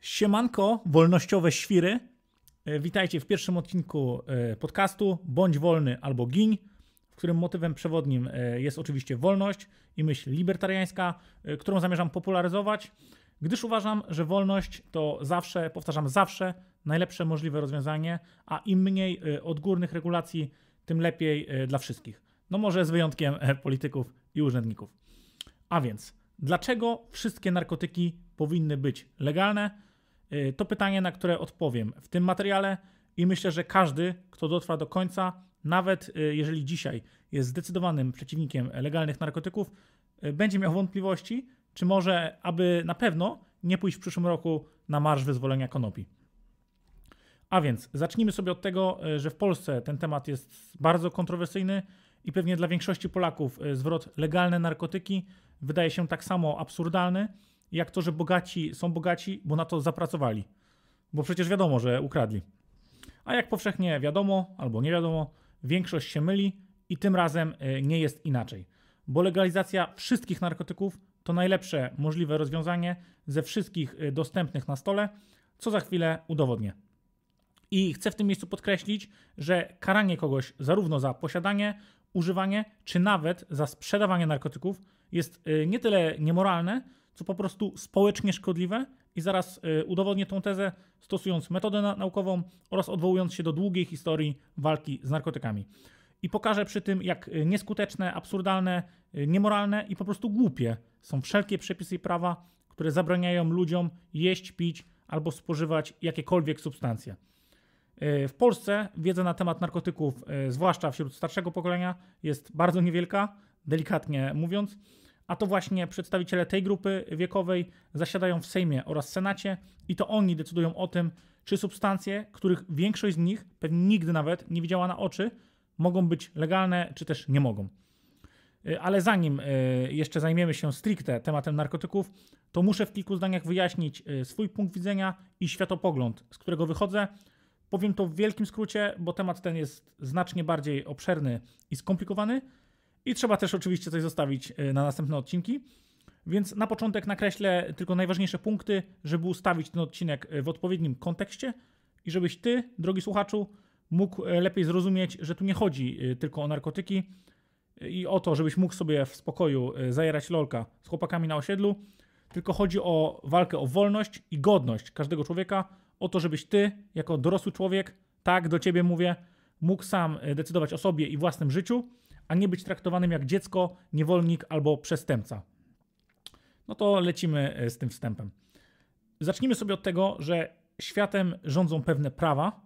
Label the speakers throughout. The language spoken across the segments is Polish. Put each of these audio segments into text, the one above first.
Speaker 1: Siemanko, wolnościowe świry. E, witajcie w pierwszym odcinku e, podcastu Bądź wolny albo gin, w którym motywem przewodnim e, jest oczywiście wolność i myśl libertariańska, którą zamierzam popularyzować, gdyż uważam, że wolność to zawsze, powtarzam zawsze, najlepsze możliwe rozwiązanie, a im mniej odgórnych regulacji, tym lepiej dla wszystkich. No może z wyjątkiem polityków i urzędników. A więc, dlaczego wszystkie narkotyki powinny być legalne? Y, to pytanie, na które odpowiem w tym materiale i myślę, że każdy, kto dotrwa do końca, nawet y, jeżeli dzisiaj jest zdecydowanym przeciwnikiem legalnych narkotyków, y, będzie miał wątpliwości, czy może, aby na pewno nie pójść w przyszłym roku na marsz wyzwolenia konopi. A więc zacznijmy sobie od tego, że w Polsce ten temat jest bardzo kontrowersyjny i pewnie dla większości Polaków zwrot legalne narkotyki wydaje się tak samo absurdalny jak to, że bogaci są bogaci, bo na to zapracowali. Bo przecież wiadomo, że ukradli. A jak powszechnie wiadomo albo nie wiadomo, większość się myli i tym razem e, nie jest inaczej. Bo legalizacja wszystkich narkotyków to najlepsze możliwe rozwiązanie ze wszystkich e, dostępnych na stole, co za chwilę udowodnię. I chcę w tym miejscu podkreślić, że karanie kogoś zarówno za posiadanie, używanie, czy nawet za sprzedawanie narkotyków jest e, nie tyle niemoralne, co po prostu społecznie szkodliwe i zaraz y, udowodnię tę tezę stosując metodę naukową oraz odwołując się do długiej historii walki z narkotykami. I pokażę przy tym, jak y, nieskuteczne, absurdalne, y, niemoralne i po prostu głupie są wszelkie przepisy i prawa, które zabraniają ludziom jeść, pić albo spożywać jakiekolwiek substancje. W Polsce wiedza na temat narkotyków, zwłaszcza wśród starszego pokolenia, jest bardzo niewielka, delikatnie mówiąc a to właśnie przedstawiciele tej grupy wiekowej zasiadają w Sejmie oraz Senacie i to oni decydują o tym, czy substancje, których większość z nich pewnie nigdy nawet nie widziała na oczy, mogą być legalne, czy też nie mogą. E, ale zanim e, jeszcze zajmiemy się stricte tematem narkotyków, to muszę w kilku zdaniach wyjaśnić e, swój punkt widzenia i światopogląd, z którego wychodzę. Powiem to w wielkim skrócie, bo temat ten jest znacznie bardziej obszerny i skomplikowany i trzeba też oczywiście coś zostawić e, na następne odcinki. Więc na początek nakreślę tylko najważniejsze punkty, żeby ustawić ten odcinek e, w odpowiednim kontekście i żebyś ty, drogi słuchaczu, mógł e, lepiej zrozumieć, że tu nie chodzi tylko o narkotyki i o to, żebyś mógł sobie w spokoju zajerać lolka z chłopakami na osiedlu, tylko chodzi o walkę o wolność i godność każdego człowieka, o to, żebyś ty, jako dorosły człowiek, tak do ciebie mówię, mógł sam decydować o sobie i własnym życiu a nie być traktowanym jak dziecko, niewolnik albo przestępca. No to lecimy e, z tym wstępem. Zacznijmy sobie od tego, że światem rządzą pewne prawa,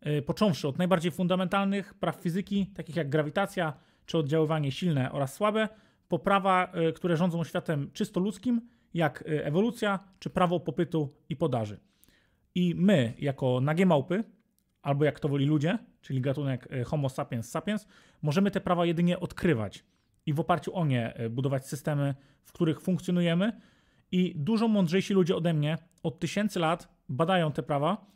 Speaker 1: e, począwszy od najbardziej fundamentalnych praw fizyki, takich jak grawitacja czy oddziaływanie silne oraz słabe, po prawa, e, które rządzą światem czysto ludzkim, jak ewolucja czy prawo popytu i podaży. I my, jako nagie małpy, albo jak to woli ludzie, czyli gatunek e, Homo sapiens sapiens, możemy te prawa jedynie odkrywać i w oparciu o nie e, budować systemy, w których funkcjonujemy. I dużo mądrzejsi ludzie ode mnie od tysięcy lat badają te prawa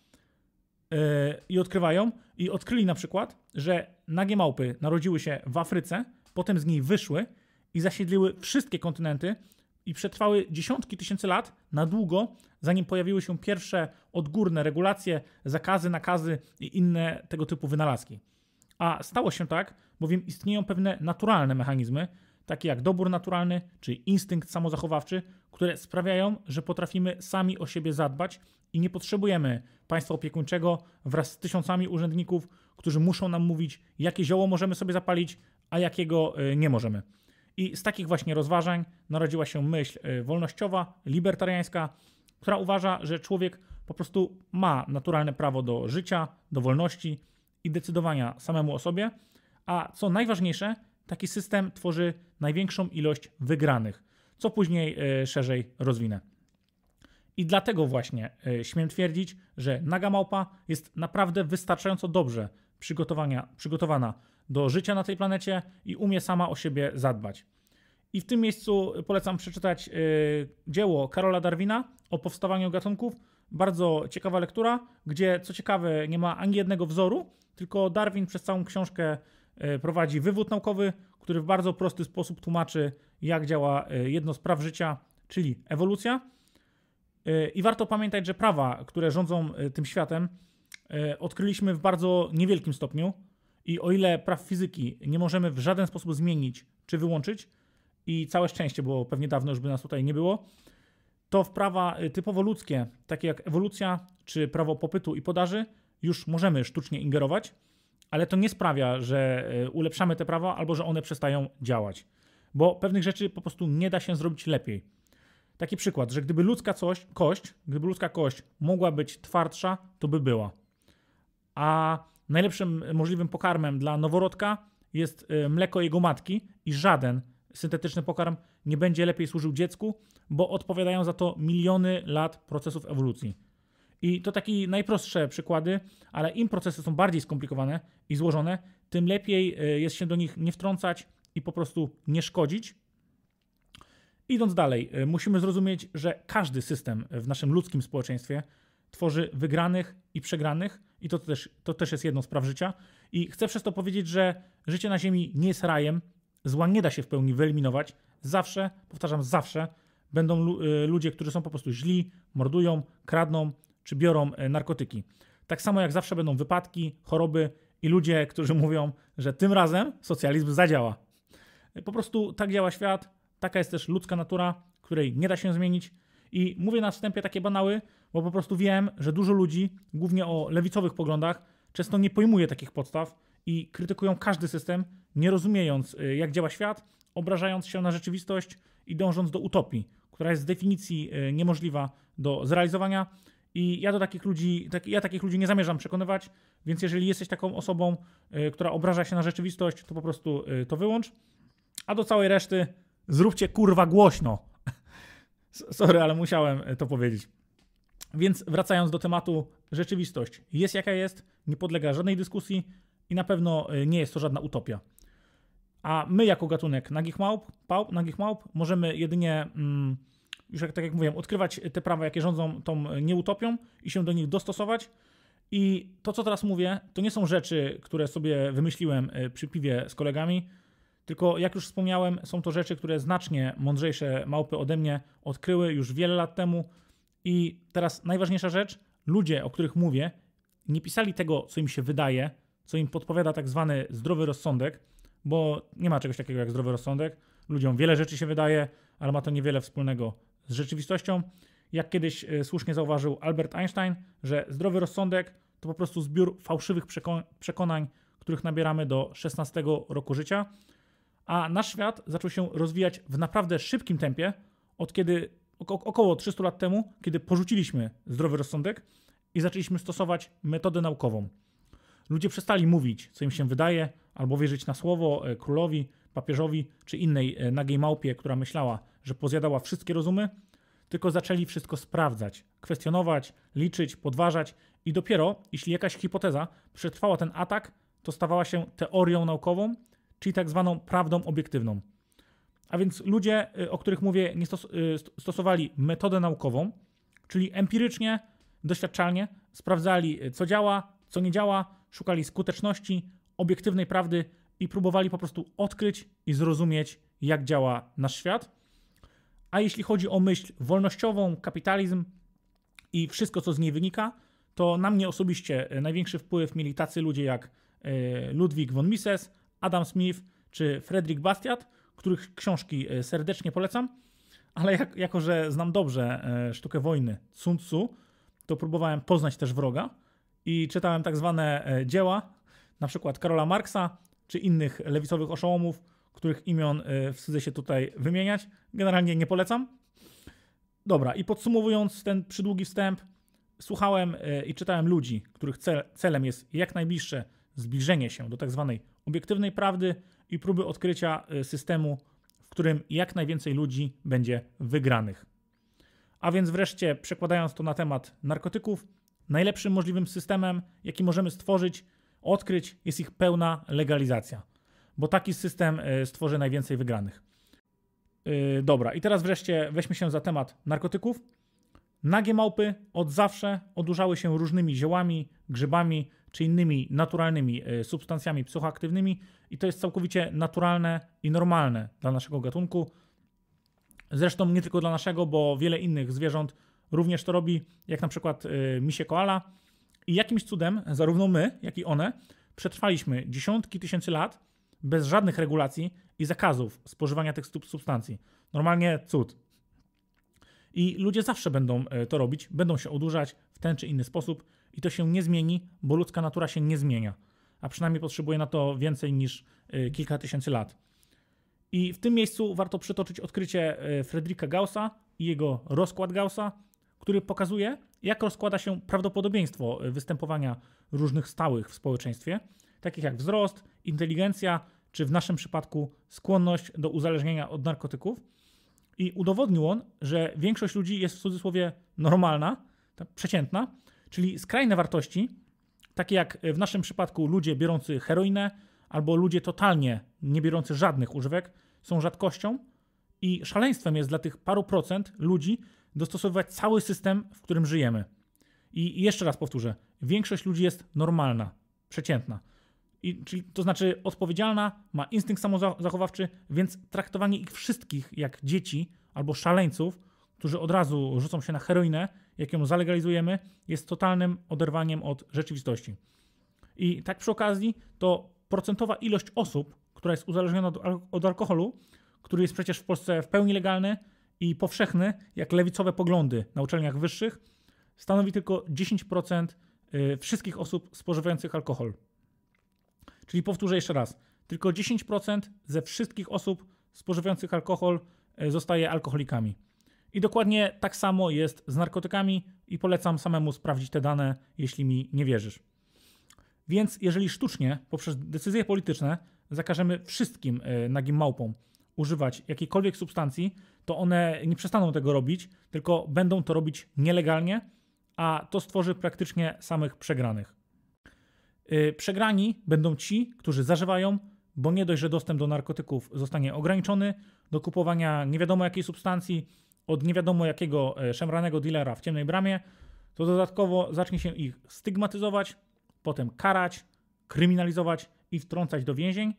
Speaker 1: e, i odkrywają. I odkryli na przykład, że nagie małpy narodziły się w Afryce, potem z niej wyszły i zasiedliły wszystkie kontynenty, i przetrwały dziesiątki tysięcy lat na długo, zanim pojawiły się pierwsze odgórne regulacje, zakazy, nakazy i inne tego typu wynalazki. A stało się tak, bowiem istnieją pewne naturalne mechanizmy, takie jak dobór naturalny czy instynkt samozachowawczy, które sprawiają, że potrafimy sami o siebie zadbać i nie potrzebujemy państwa opiekuńczego wraz z tysiącami urzędników, którzy muszą nam mówić, jakie zioło możemy sobie zapalić, a jakiego e, nie możemy. I z takich właśnie rozważań narodziła się myśl e, wolnościowa, libertariańska, która uważa, że człowiek po prostu ma naturalne prawo do życia, do wolności i decydowania samemu o sobie, a co najważniejsze, taki system tworzy największą ilość wygranych, co później e, szerzej rozwinę. I dlatego właśnie e, śmiem twierdzić, że naga małpa jest naprawdę wystarczająco dobrze przygotowana do życia na tej planecie i umie sama o siebie zadbać. I w tym miejscu polecam przeczytać y, dzieło Karola Darwina o powstawaniu gatunków. Bardzo ciekawa lektura, gdzie co ciekawe nie ma ani jednego wzoru, tylko Darwin przez całą książkę y, prowadzi wywód naukowy, który w bardzo prosty sposób tłumaczy, jak działa y, jedno z praw życia, czyli ewolucja. I warto pamiętać, że prawa, które rządzą tym światem, odkryliśmy w bardzo niewielkim stopniu. I o ile praw fizyki nie możemy w żaden sposób zmienić czy wyłączyć, i całe szczęście, bo pewnie dawno już by nas tutaj nie było, to w prawa y, typowo ludzkie, takie jak ewolucja czy prawo popytu i podaży, już możemy sztucznie ingerować, ale to nie sprawia, że y, ulepszamy te prawa albo że one przestają działać, bo pewnych rzeczy po prostu nie da się zrobić lepiej. Taki przykład, że gdyby ludzka coś, kość, gdyby ludzka kość mogła być twardsza, to by była. A najlepszym możliwym pokarmem dla noworodka jest y, mleko jego matki i żaden syntetyczny pokarm nie będzie lepiej służył dziecku, bo odpowiadają za to miliony lat procesów ewolucji. I to takie najprostsze przykłady, ale im procesy są bardziej skomplikowane i złożone, tym lepiej y, jest się do nich nie wtrącać i po prostu nie szkodzić. Idąc dalej, y, musimy zrozumieć, że każdy system w naszym ludzkim społeczeństwie tworzy wygranych i przegranych, i to też, to też jest jedną z praw życia. I chcę przez to powiedzieć, że życie na Ziemi nie jest rajem, zła nie da się w pełni wyeliminować. Zawsze, powtarzam, zawsze będą y, ludzie, którzy są po prostu źli, mordują, kradną czy biorą y, narkotyki. Tak samo jak zawsze będą wypadki, choroby i ludzie, którzy mówią, że tym razem socjalizm zadziała. Y, po prostu tak działa świat, taka jest też ludzka natura, której nie da się zmienić. I mówię na wstępie takie banały, bo po prostu wiem, że dużo ludzi, głównie o lewicowych poglądach, często nie pojmuje takich podstaw i krytykują każdy system, nie rozumiejąc, y, jak działa świat, obrażając się na rzeczywistość i dążąc do utopii, która jest z definicji y, niemożliwa do zrealizowania. I ja do takich ludzi, tak, ja takich ludzi nie zamierzam przekonywać, więc jeżeli jesteś taką osobą, y, która obraża się na rzeczywistość, to po prostu to wyłącz. A do całej reszty zróbcie kurwa głośno. Sorry, ale musiałem e, to powiedzieć. Więc wracając do tematu, rzeczywistość jest jaka jest, nie podlega żadnej dyskusji i na pewno e, nie jest to żadna utopia. A my, jako gatunek nagich małp, pałp, nagich małp możemy jedynie, mm, już jak, tak jak mówiłem, odkrywać te prawa, jakie rządzą tą nieutopią i się do nich dostosować. I to, co teraz mówię, to nie są rzeczy, które sobie wymyśliłem e, przy piwie z kolegami. Tylko jak już wspomniałem, są to rzeczy, które znacznie mądrzejsze małpy ode mnie odkryły już wiele lat temu. I teraz najważniejsza rzecz, ludzie, o których mówię, nie pisali tego, co im się wydaje, co im podpowiada tak zwany zdrowy rozsądek, bo nie ma czegoś takiego jak zdrowy rozsądek. Ludziom wiele rzeczy się wydaje, ale ma to niewiele wspólnego z rzeczywistością. Jak kiedyś e, słusznie zauważył Albert Einstein, że zdrowy rozsądek to po prostu zbiór fałszywych przekonań, których nabieramy do 16 roku życia a nasz świat zaczął się rozwijać w naprawdę szybkim tempie od kiedy około 300 lat temu, kiedy porzuciliśmy zdrowy rozsądek i zaczęliśmy stosować metodę naukową. Ludzie przestali mówić, co im się wydaje, albo wierzyć na słowo e, królowi, papieżowi czy innej e, nagiej małpie, która myślała, że pozjadała wszystkie rozumy, tylko zaczęli wszystko sprawdzać, kwestionować, liczyć, podważać i dopiero jeśli jakaś hipoteza przetrwała ten atak, to stawała się teorią naukową czyli tak zwaną prawdą obiektywną. A więc ludzie, y, o których mówię, nie stos y, stosowali metodę naukową, czyli empirycznie, doświadczalnie sprawdzali, y, co działa, co nie działa, szukali skuteczności, obiektywnej prawdy i próbowali po prostu odkryć i zrozumieć, jak działa nasz świat. A jeśli chodzi o myśl wolnościową, kapitalizm i wszystko, co z niej wynika, to na mnie osobiście największy wpływ mieli tacy ludzie jak Ludwik von Mises, Adam Smith czy Frederick Bastiat, których książki e, serdecznie polecam, ale jak, jako, że znam dobrze e, sztukę wojny Sun Tzu, to próbowałem poznać też wroga i czytałem tak zwane e, dzieła, na przykład Karola Marksa czy innych lewicowych oszołomów, których imion wstydzę się tutaj wymieniać. Generalnie nie polecam. Dobra, i podsumowując ten przydługi wstęp, słuchałem i czytałem ludzi, których cel, celem jest jak najbliższe zbliżenie się do tak zwanej obiektywnej prawdy i próby odkrycia e, systemu, w którym jak najwięcej ludzi będzie wygranych. A więc wreszcie, przekładając to na temat narkotyków, najlepszym możliwym systemem, jaki możemy stworzyć, odkryć, jest ich pełna legalizacja, bo taki system e, stworzy najwięcej wygranych. Yy, dobra, i teraz wreszcie weźmy się za temat narkotyków. Nagie małpy od zawsze odurzały się różnymi ziołami, grzybami, czy innymi naturalnymi e, substancjami psychoaktywnymi i to jest całkowicie naturalne i normalne dla naszego gatunku. Zresztą nie tylko dla naszego, bo wiele innych zwierząt również to robi, jak na przykład e, misie koala. I jakimś cudem zarówno my, jak i one przetrwaliśmy dziesiątki tysięcy lat bez żadnych regulacji i zakazów spożywania tych substancji. Normalnie cud. I ludzie zawsze będą e, to robić, będą się odurzać w ten czy inny sposób i to się nie zmieni, bo ludzka natura się nie zmienia. A przynajmniej potrzebuje na to więcej niż e, kilka tysięcy lat. I w tym miejscu warto przytoczyć odkrycie e, Fredrika Gaussa i jego rozkład Gaussa, który pokazuje, jak rozkłada się prawdopodobieństwo występowania różnych stałych w społeczeństwie, takich jak wzrost, inteligencja, czy w naszym przypadku skłonność do uzależnienia od narkotyków i udowodnił on, że większość ludzi jest w cudzysłowie normalna, tak, przeciętna, czyli skrajne wartości, takie jak w naszym przypadku ludzie biorący heroinę albo ludzie totalnie nie biorący żadnych używek, są rzadkością i szaleństwem jest dla tych paru procent ludzi dostosowywać cały system, w którym żyjemy. I jeszcze raz powtórzę, większość ludzi jest normalna, przeciętna. I, czyli, to znaczy odpowiedzialna, ma instynkt samozachowawczy, więc traktowanie ich wszystkich jak dzieci albo szaleńców, którzy od razu rzucą się na heroinę, jak ją zalegalizujemy, jest totalnym oderwaniem od rzeczywistości. I tak przy okazji, to procentowa ilość osób, która jest uzależniona od, od alkoholu, który jest przecież w Polsce w pełni legalny i powszechny, jak lewicowe poglądy na uczelniach wyższych, stanowi tylko 10% y, wszystkich osób spożywających alkohol. Czyli powtórzę jeszcze raz. Tylko 10% ze wszystkich osób spożywających alkohol e, zostaje alkoholikami. I dokładnie tak samo jest z narkotykami i polecam samemu sprawdzić te dane, jeśli mi nie wierzysz. Więc jeżeli sztucznie, poprzez decyzje polityczne, zakażemy wszystkim e, nagim małpom używać jakiejkolwiek substancji, to one nie przestaną tego robić, tylko będą to robić nielegalnie, a to stworzy praktycznie samych przegranych. Y, przegrani będą ci, którzy zażywają, bo nie dość, że dostęp do narkotyków zostanie ograniczony, do kupowania nie wiadomo jakiej substancji od nie wiadomo jakiego e, szemranego dealera w ciemnej bramie, to dodatkowo zacznie się ich stygmatyzować, potem karać, kryminalizować i wtrącać do więzień,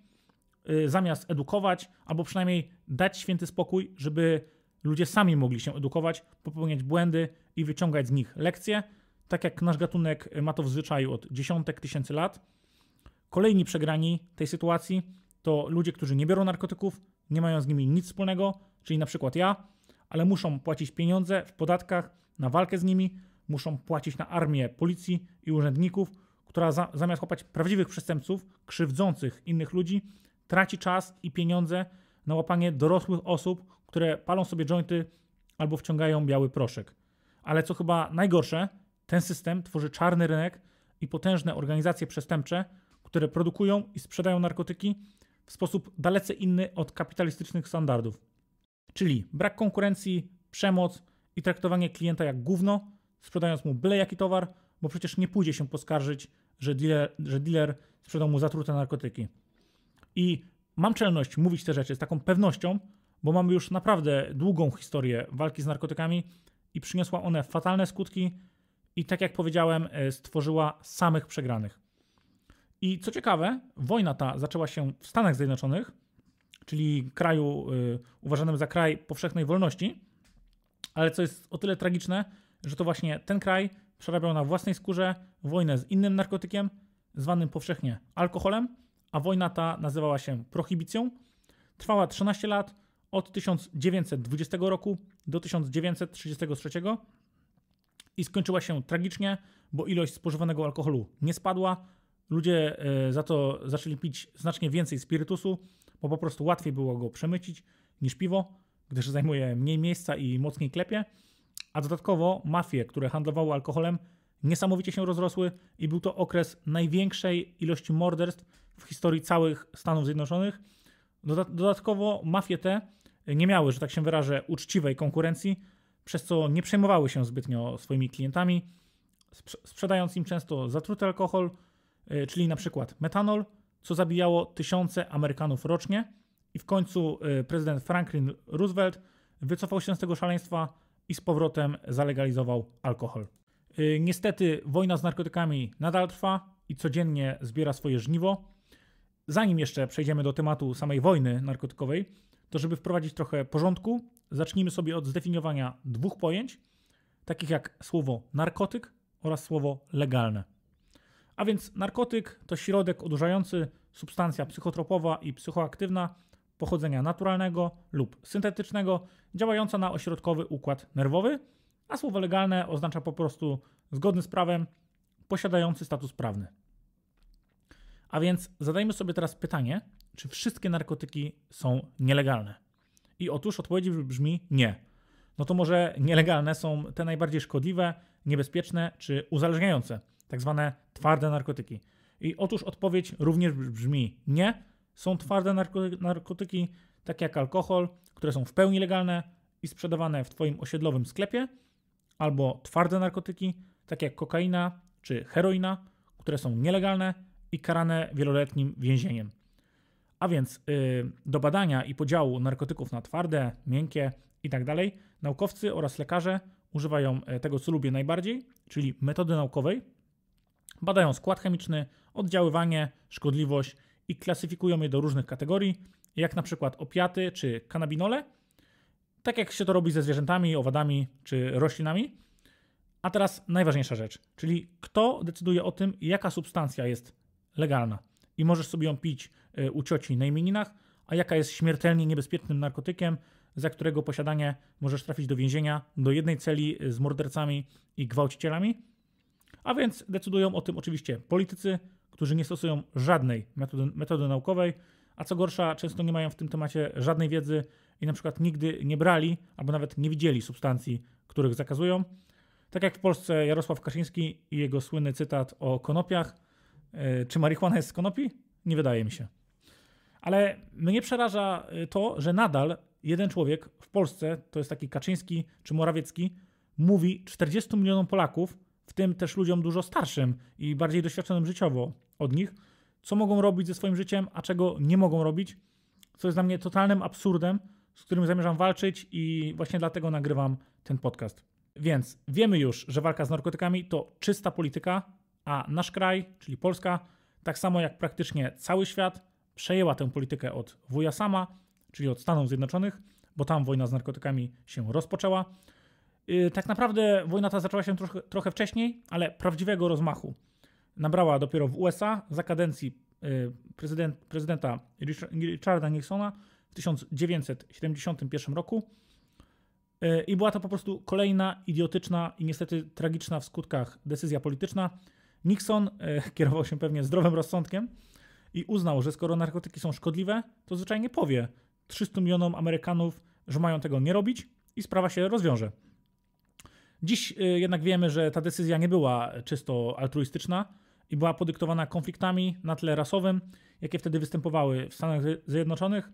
Speaker 1: y, zamiast edukować, albo przynajmniej dać święty spokój, żeby ludzie sami mogli się edukować, popełniać błędy i wyciągać z nich lekcje, tak jak nasz gatunek ma to w zwyczaju od dziesiątek tysięcy lat, kolejni przegrani tej sytuacji to ludzie, którzy nie biorą narkotyków, nie mają z nimi nic wspólnego, czyli na przykład ja, ale muszą płacić pieniądze w podatkach na walkę z nimi, muszą płacić na armię policji i urzędników, która za, zamiast łapać prawdziwych przestępców, krzywdzących innych ludzi, traci czas i pieniądze na łapanie dorosłych osób, które palą sobie jointy albo wciągają biały proszek. Ale co chyba najgorsze, ten system tworzy czarny rynek i potężne organizacje przestępcze, które produkują i sprzedają narkotyki w sposób dalece inny od kapitalistycznych standardów. Czyli brak konkurencji, przemoc i traktowanie klienta jak gówno, sprzedając mu byle jaki towar, bo przecież nie pójdzie się poskarżyć, że dealer, że dealer sprzedał mu zatrute narkotyki. I mam czelność mówić te rzeczy z taką pewnością, bo mamy już naprawdę długą historię walki z narkotykami i przyniosła one fatalne skutki i tak jak powiedziałem, e, stworzyła samych przegranych. I co ciekawe, wojna ta zaczęła się w Stanach Zjednoczonych, czyli kraju e, uważanym za kraj powszechnej wolności, ale co jest o tyle tragiczne, że to właśnie ten kraj przerabiał na własnej skórze wojnę z innym narkotykiem, zwanym powszechnie alkoholem, a wojna ta nazywała się prohibicją. Trwała 13 lat od 1920 roku do 1933 i skończyła się tragicznie, bo ilość spożywanego alkoholu nie spadła. Ludzie e, za to zaczęli pić znacznie więcej spirytusu, bo po prostu łatwiej było go przemycić niż piwo, gdyż zajmuje mniej miejsca i mocniej klepie. A dodatkowo mafie, które handlowały alkoholem, niesamowicie się rozrosły i był to okres największej ilości morderstw w historii całych Stanów Zjednoczonych. Dodatkowo mafie te nie miały, że tak się wyrażę, uczciwej konkurencji, przez co nie przejmowały się zbytnio swoimi klientami, sprzedając im często zatruty alkohol, e, czyli na przykład metanol, co zabijało tysiące Amerykanów rocznie. I w końcu e, prezydent Franklin Roosevelt wycofał się z tego szaleństwa i z powrotem zalegalizował alkohol. E, niestety wojna z narkotykami nadal trwa i codziennie zbiera swoje żniwo. Zanim jeszcze przejdziemy do tematu samej wojny narkotykowej, to żeby wprowadzić trochę porządku, zacznijmy sobie od zdefiniowania dwóch pojęć, takich jak słowo narkotyk oraz słowo legalne. A więc narkotyk to środek odurzający, substancja psychotropowa i psychoaktywna pochodzenia naturalnego lub syntetycznego, działająca na ośrodkowy układ nerwowy, a słowo legalne oznacza po prostu zgodny z prawem, posiadający status prawny. A więc zadajmy sobie teraz pytanie, czy wszystkie narkotyki są nielegalne? I otóż odpowiedź brzmi nie. No to może nielegalne są te najbardziej szkodliwe, niebezpieczne czy uzależniające, tak zwane twarde narkotyki. I otóż odpowiedź również brzmi nie. Są twarde narkotyki, takie jak alkohol, które są w pełni legalne i sprzedawane w Twoim osiedlowym sklepie, albo twarde narkotyki, takie jak kokaina czy heroina, które są nielegalne i karane wieloletnim więzieniem. A więc y, do badania i podziału narkotyków na twarde, miękkie itd. Tak naukowcy oraz lekarze używają e, tego, co lubię najbardziej, czyli metody naukowej. Badają skład chemiczny, oddziaływanie, szkodliwość i klasyfikują je do różnych kategorii, jak na przykład opiaty czy kanabinole, tak jak się to robi ze zwierzętami, owadami czy roślinami. A teraz najważniejsza rzecz, czyli kto decyduje o tym, jaka substancja jest legalna i możesz sobie ją pić e, u cioci na imieninach, a jaka jest śmiertelnie niebezpiecznym narkotykiem, za którego posiadanie możesz trafić do więzienia, do jednej celi z mordercami i gwałcicielami. A więc decydują o tym oczywiście politycy, którzy nie stosują żadnej metody, metody naukowej, a co gorsza, często nie mają w tym temacie żadnej wiedzy i na przykład nigdy nie brali albo nawet nie widzieli substancji, których zakazują. Tak jak w Polsce Jarosław Kaczyński i jego słynny cytat o konopiach – E, czy marihuana jest z konopi? Nie wydaje mi się. Ale mnie przeraża e, to, że nadal jeden człowiek w Polsce, to jest taki Kaczyński czy Morawiecki, mówi 40 milionom Polaków, w tym też ludziom dużo starszym i bardziej doświadczonym życiowo od nich, co mogą robić ze swoim życiem, a czego nie mogą robić, co jest dla mnie totalnym absurdem, z którym zamierzam walczyć i właśnie dlatego nagrywam ten podcast. Więc wiemy już, że walka z narkotykami to czysta polityka, a nasz kraj, czyli Polska, tak samo jak praktycznie cały świat, przejęła tę politykę od wuja sama, czyli od Stanów Zjednoczonych, bo tam wojna z narkotykami się rozpoczęła. Y, tak naprawdę wojna ta zaczęła się trochę, trochę wcześniej, ale prawdziwego rozmachu nabrała dopiero w USA za kadencji y, prezydent, prezydenta Richarda Nixona w 1971 roku. Y, I była to po prostu kolejna idiotyczna i niestety tragiczna w skutkach decyzja polityczna, Nixon e, kierował się pewnie zdrowym rozsądkiem i uznał, że skoro narkotyki są szkodliwe, to zwyczajnie powie 300 milionom Amerykanów, że mają tego nie robić i sprawa się rozwiąże. Dziś e, jednak wiemy, że ta decyzja nie była czysto altruistyczna i była podyktowana konfliktami na tle rasowym, jakie wtedy występowały w Stanach Zjednoczonych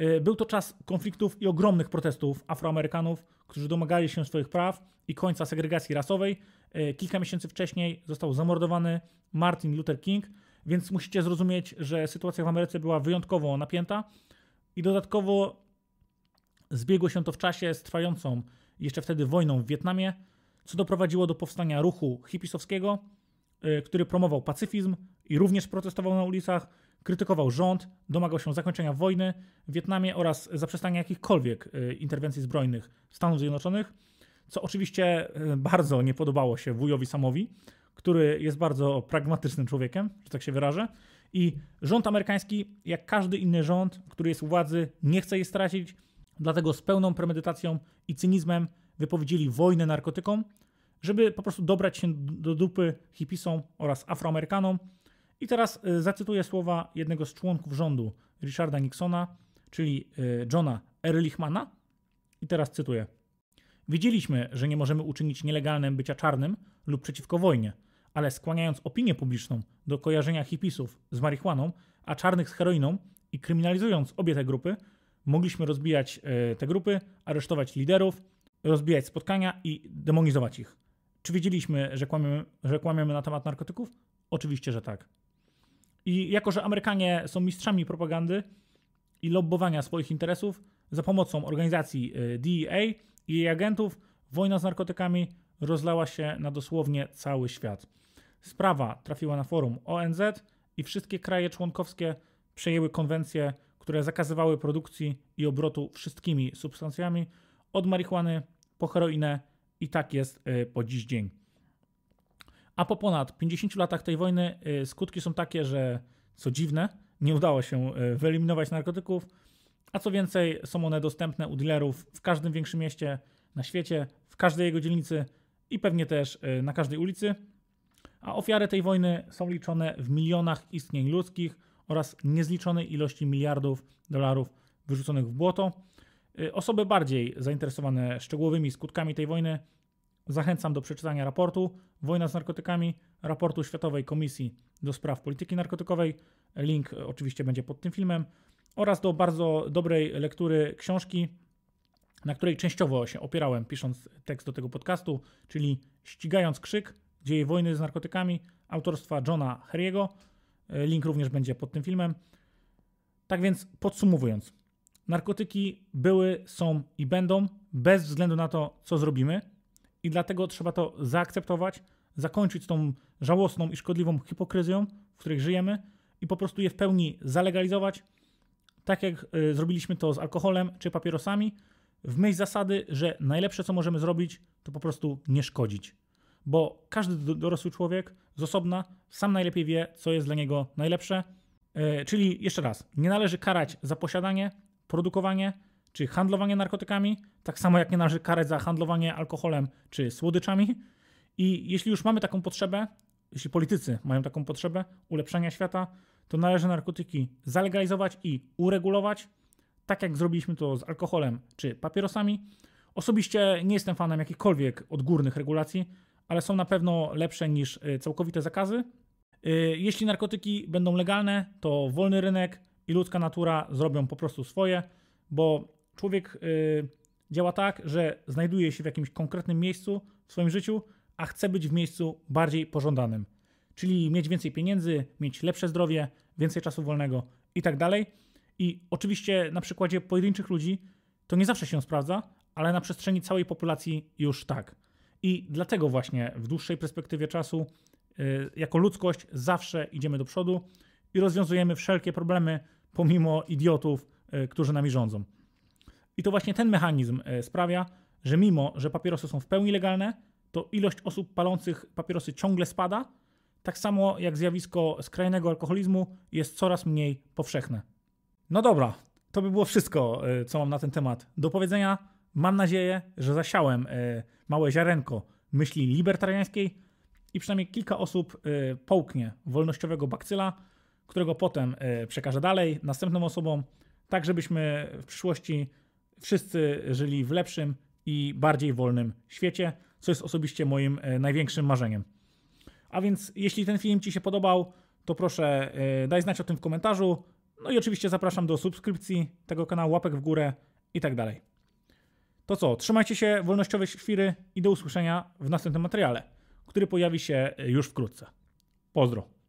Speaker 1: E, był to czas konfliktów i ogromnych protestów Afroamerykanów, którzy domagali się swoich praw i końca segregacji rasowej. E, kilka miesięcy wcześniej został zamordowany Martin Luther King, więc musicie zrozumieć, że sytuacja w Ameryce była wyjątkowo napięta i dodatkowo zbiegło się to w czasie z trwającą jeszcze wtedy wojną w Wietnamie, co doprowadziło do powstania ruchu hipisowskiego, e, który promował pacyfizm i również protestował na ulicach Krytykował rząd, domagał się zakończenia wojny w Wietnamie oraz zaprzestania jakichkolwiek e, interwencji zbrojnych Stanów Zjednoczonych, co oczywiście e, bardzo nie podobało się wujowi Samowi, który jest bardzo pragmatycznym człowiekiem, że tak się wyrażę. I rząd amerykański, jak każdy inny rząd, który jest u władzy, nie chce jej stracić, dlatego z pełną premedytacją i cynizmem wypowiedzieli wojnę narkotykom, żeby po prostu dobrać się do dupy hipisom oraz afroamerykanom, i teraz e, zacytuję słowa jednego z członków rządu Richarda Nixona, czyli e, Johna Ehrlichmana. I teraz cytuję. Wiedzieliśmy, że nie możemy uczynić nielegalnym bycia czarnym lub przeciwko wojnie, ale skłaniając opinię publiczną do kojarzenia hipisów z marihuaną, a czarnych z heroiną i kryminalizując obie te grupy, mogliśmy rozbijać e, te grupy, aresztować liderów, rozbijać spotkania i demonizować ich. Czy wiedzieliśmy, że kłamiemy, że kłamiemy na temat narkotyków? Oczywiście, że tak. I jako, że Amerykanie są mistrzami propagandy i lobbowania swoich interesów, za pomocą organizacji e, DEA i jej agentów, wojna z narkotykami rozlała się na dosłownie cały świat. Sprawa trafiła na forum ONZ i wszystkie kraje członkowskie przejęły konwencje, które zakazywały produkcji i obrotu wszystkimi substancjami, od marihuany po heroinę i tak jest e, po dziś dzień. A po ponad 50 latach tej wojny y, skutki są takie, że co dziwne, nie udało się y, wyeliminować narkotyków, a co więcej, są one dostępne u dealerów w każdym większym mieście na świecie, w każdej jego dzielnicy i pewnie też y, na każdej ulicy. A ofiary tej wojny są liczone w milionach istnień ludzkich oraz niezliczonej ilości miliardów dolarów wyrzuconych w błoto. Osoby bardziej zainteresowane szczegółowymi skutkami tej wojny Zachęcam do przeczytania raportu Wojna z narkotykami, raportu Światowej Komisji do Spraw Polityki Narkotykowej. Link oczywiście będzie pod tym filmem. Oraz do bardzo dobrej lektury książki, na której częściowo się opierałem, pisząc tekst do tego podcastu, czyli Ścigając Krzyk, Dzieje wojny z narkotykami, autorstwa Johna Herriego. Link również będzie pod tym filmem. Tak więc podsumowując, narkotyki były, są i będą, bez względu na to, co zrobimy i dlatego trzeba to zaakceptować, zakończyć tą żałosną i szkodliwą hipokryzją, w której żyjemy i po prostu je w pełni zalegalizować, tak jak y, zrobiliśmy to z alkoholem czy papierosami, w myśl zasady, że najlepsze co możemy zrobić, to po prostu nie szkodzić. Bo każdy dorosły człowiek z osobna sam najlepiej wie, co jest dla niego najlepsze. E, czyli jeszcze raz, nie należy karać za posiadanie, produkowanie, czy handlowanie narkotykami, tak samo jak nie należy karać za handlowanie alkoholem czy słodyczami. I jeśli już mamy taką potrzebę, jeśli politycy mają taką potrzebę ulepszania świata, to należy narkotyki zalegalizować i uregulować, tak jak zrobiliśmy to z alkoholem czy papierosami. Osobiście nie jestem fanem jakichkolwiek odgórnych regulacji, ale są na pewno lepsze niż e, całkowite zakazy. E, jeśli narkotyki będą legalne, to wolny rynek i ludzka natura zrobią po prostu swoje, bo człowiek y, działa tak, że znajduje się w jakimś konkretnym miejscu w swoim życiu, a chce być w miejscu bardziej pożądanym. Czyli mieć więcej pieniędzy, mieć lepsze zdrowie, więcej czasu wolnego i tak dalej. I oczywiście na przykładzie pojedynczych ludzi to nie zawsze się sprawdza, ale na przestrzeni całej populacji już tak. I dlatego właśnie w dłuższej perspektywie czasu, y, jako ludzkość, zawsze idziemy do przodu i rozwiązujemy wszelkie problemy, pomimo idiotów, y, którzy nami rządzą. I to właśnie ten mechanizm e, sprawia, że mimo, że papierosy są w pełni legalne, to ilość osób palących papierosy ciągle spada, tak samo jak zjawisko skrajnego alkoholizmu jest coraz mniej powszechne. No dobra, to by było wszystko, e, co mam na ten temat do powiedzenia. Mam nadzieję, że zasiałem e, małe ziarenko myśli libertariańskiej i przynajmniej kilka osób połknie wolnościowego bakcyla, którego potem przekażę dalej następnym osobom, tak żebyśmy w przyszłości wszyscy żyli w lepszym i bardziej wolnym świecie, co jest osobiście moim e, największym marzeniem. A więc jeśli ten film Ci się podobał, to proszę e, daj znać o tym w komentarzu. No i oczywiście zapraszam do subskrypcji tego kanału, łapek w górę i tak dalej. To co, trzymajcie się wolnościowej świry i do usłyszenia w następnym materiale, który pojawi się e, już wkrótce. Pozdro.